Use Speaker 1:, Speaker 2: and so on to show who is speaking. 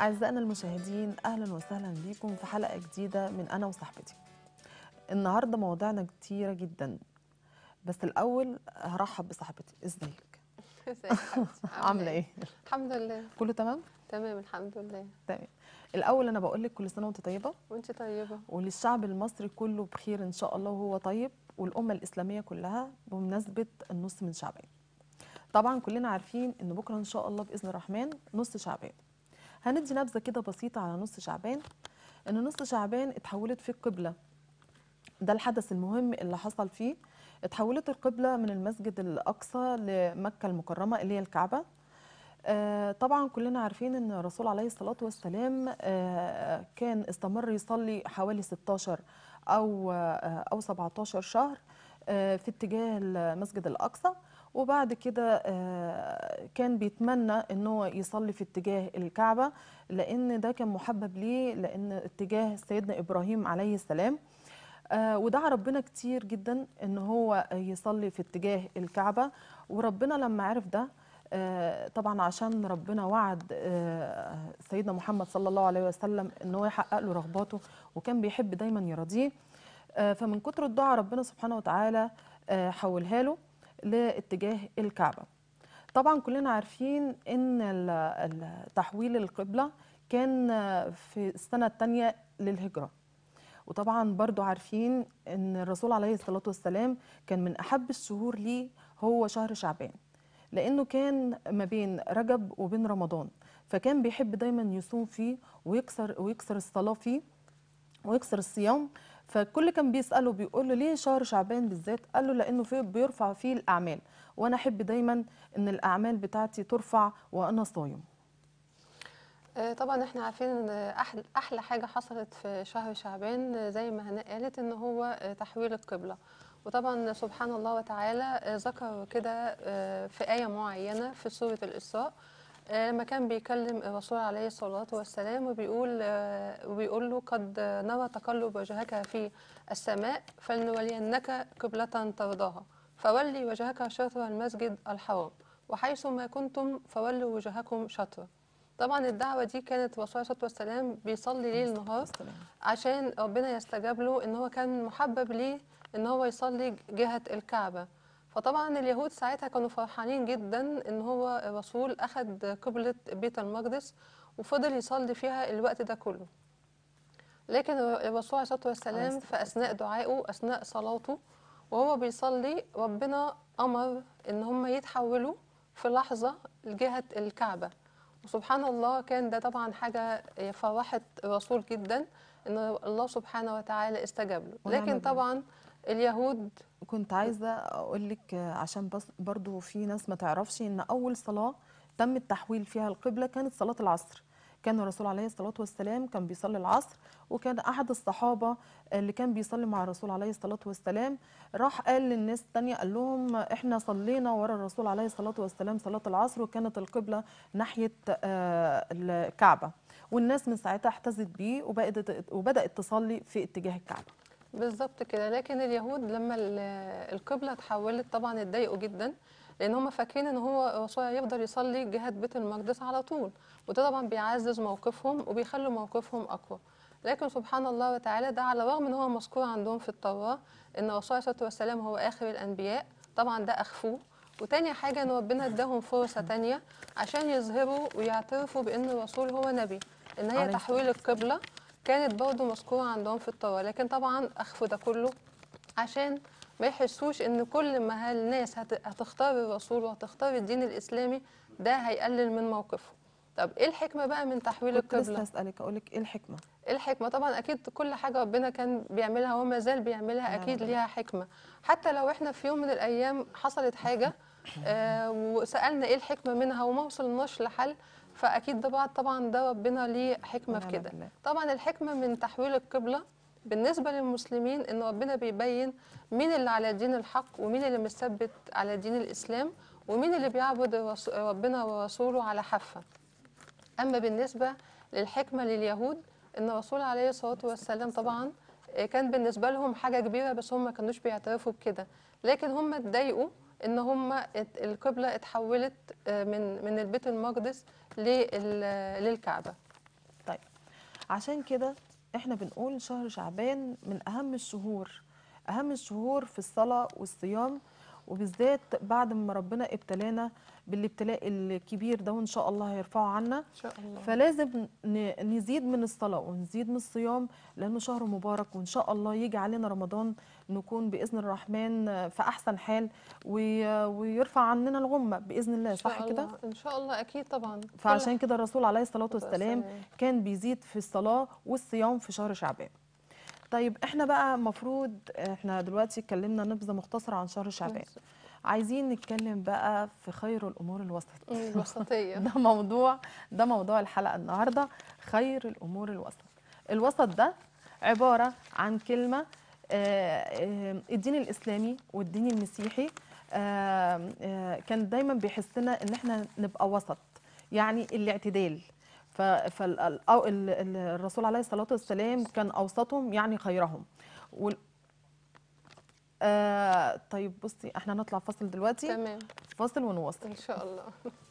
Speaker 1: أعزائنا المشاهدين أهلا وسهلا بكم في حلقة جديدة من أنا وصاحبتي النهاردة مواضيعنا كتيرة جدا بس الأول هرحب بصاحبتي ازيك ازيك عامله إيه؟, ايه الحمد لله كله تمام
Speaker 2: تمام الحمد لله
Speaker 1: تمام الاول انا بقول لك كل سنه وانت طيبه
Speaker 2: وانت طيبه
Speaker 1: وللشعب المصري كله بخير ان شاء الله وهو طيب والامه الاسلاميه كلها بمناسبه النص من شعبان طبعا كلنا عارفين ان بكره ان شاء الله باذن الرحمن نص شعبان هندي نبذه كده بسيطه على نص شعبان ان نص شعبان اتحولت فيه القبله ده الحدث المهم اللي حصل فيه اتحولت القبلة من المسجد الأقصى لمكة المكرمة اللي هي الكعبة آه، طبعا كلنا عارفين ان الرسول عليه الصلاة والسلام آه، كان استمر يصلي حوالي 16 أو آه، أو 17 شهر في اتجاه المسجد الأقصى وبعد كده كان بيتمنى ان هو يصلي في اتجاه الكعبه لان ده كان محبب ليه لان اتجاه سيدنا ابراهيم عليه السلام آه، ودعا ربنا كتير جدا ان هو يصلي في اتجاه الكعبه وربنا لما عرف ده آه، طبعا عشان ربنا وعد آه، سيدنا محمد صلى الله عليه وسلم ان هو يحقق له رغباته وكان بيحب دايما يرضيه فمن كتر الدعاء ربنا سبحانه وتعالى حولها له لاتجاه الكعبه طبعا كلنا عارفين ان تحويل القبله كان في السنه الثانيه للهجره وطبعا برضو عارفين ان الرسول عليه الصلاه والسلام كان من احب الشهور ليه هو شهر شعبان لانه كان ما بين رجب وبين رمضان فكان بيحب دايما يصوم فيه ويكسر ويكسر الصلاه فيه ويكسر الصيام فكل كان بيساله بيقول له ليه شهر شعبان بالذات قال له لانه فيه بيرفع فيه الاعمال وانا احب دايما ان الاعمال بتاعتي ترفع وانا صايم
Speaker 2: آه، طبعا احنا عارفين ان احلى حاجه حصلت في شهر شعبان آه، زي ما هناء قالت ان هو آه، تحويل القبله وطبعا سبحان الله وتعالى ذكر كده في ايه معينه في سوره الاسراء لما كان بيكلم الرسول عليه الصلاه والسلام وبيقول وبيقول له قد نرى تقلب وجهك في السماء فلنولينك قبله ترضاها فولي وجهك شطر المسجد الحرام وحيث ما كنتم فولوا وجهكم شطره طبعا الدعوه دي كانت الرسول عليه الصلاه والسلام بيصلي ليل نهار عشان ربنا يستجاب له ان هو كان محبب ليه ان هو يصلي جهه الكعبه فطبعا اليهود ساعتها كانوا فرحانين جدا ان هو الرسول اخذ قبله بيت المقدس وفضل يصلي فيها الوقت ده كله لكن الرسول عليه الصلاه والسلام آه، في اثناء دعائه اثناء صلاته وهو بيصلي ربنا امر ان هم يتحولوا في لحظه لجهه الكعبه وسبحان الله كان ده طبعا حاجة فرحت الرسول جدا
Speaker 1: ان الله سبحانه وتعالى استجاب له لكن طبعا اليهود كنت عايزة اقول لك عشان بس برضو في ناس ما تعرفش ان اول صلاة تم التحويل فيها القبلة كانت صلاة العصر كان الرسول عليه الصلاة والسلام كان بيصلي العصر وكان أحد الصحابة اللي كان بيصلي مع الرسول عليه الصلاة والسلام راح قال للناس الثانية قال لهم إحنا صلينا ورا الرسول عليه الصلاة والسلام صلاة العصر وكانت القبلة ناحية آه، الكعبة والناس من ساعتها احتزت بيه وبدأت, وبدأت تصلي في اتجاه الكعبة
Speaker 2: بالظبط كده لكن اليهود لما القبلة تحولت طبعا اتضايقوا جدا لان هم فاكرين ان هو يسوع يفضل يصلي جهه بيت المقدس على طول وده طبعا بيعزز موقفهم وبيخلي موقفهم اقوى لكن سبحان الله وتعالى ده على الرغم ان هو مذكور عندهم في التوراه ان الرسول عليه الصلاه والسلام هو اخر الانبياء طبعا ده اخفوه وتاني حاجه ان ربنا اداهم فرصه تانيه عشان يظهروا ويعترفوا بان الرسول هو نبي ان هي تحويل القبله كانت برضه مذكوره عندهم في التوراه لكن طبعا اخفوا ده كله عشان ما يحسوش ان كل ما الناس هتختار الرسول وهتختار الدين الاسلامي ده هيقلل من موقفه طب ايه الحكمه بقى من تحويل القبله كنت
Speaker 1: هسالك اقول لك ايه الحكمه
Speaker 2: الحكمه طبعا اكيد كل حاجه ربنا كان بيعملها وما زال بيعملها اكيد ليها حكمه حتى لو احنا في يوم من الايام حصلت حاجه آه وسالنا ايه الحكمه منها وما وصلناش لحل فاكيد ده بعد طبعا ده ربنا ليه حكمه في كده طبعا الحكمه من تحويل القبله بالنسبة للمسلمين إن ربنا بيبين مين اللي على دين الحق ومين اللي مثبت على دين الإسلام ومين اللي بيعبد ربنا ورسوله على حافة أما بالنسبة للحكمة لليهود إن الرسول عليه الصلاة والسلام طبعا آه، كان بالنسبة لهم حاجة كبيرة بس هم ما كانوش بيعترفوا بكده لكن هم اتضايقوا ان هم القبلة اتحولت آه، من من البيت المقدس للكعبة
Speaker 1: طيب عشان كده احنا بنقول شهر شعبان من اهم الشهور اهم الشهور في الصلاه والصيام وبالذات بعد ما ربنا ابتلانا بالابتلاء الكبير ده وان شاء الله هيرفعه عنا إن شاء الله. فلازم نزيد من الصلاه ونزيد من الصيام لانه شهر مبارك وان شاء الله يجي علينا رمضان نكون باذن الرحمن في احسن حال ويرفع عننا الغمه باذن الله صح كده ان شاء
Speaker 2: الله اكيد طبعا فعشان
Speaker 1: كده الرسول عليه الصلاه والسلام كان بيزيد في الصلاه والصيام في شهر شعبان طيب احنا بقى المفروض احنا دلوقتي اتكلمنا نبذه مختصره عن شهر شعبان عايزين نتكلم بقى في خير الامور الوسط الوسطيه ده موضوع ده موضوع الحلقه النهارده خير الامور الوسط الوسط ده عباره عن كلمه آه، آه، الدين الاسلامي والدين المسيحي آه، كان دايما بيحسنا ان احنا نبقى وسط يعني الاعتدال فالرسول عليه الصلاة والسلام كان أوسطهم يعني خيرهم و... آه طيب بصي احنا نطلع فاصل دلوقتي تمام فاصل ونوصل ان شاء الله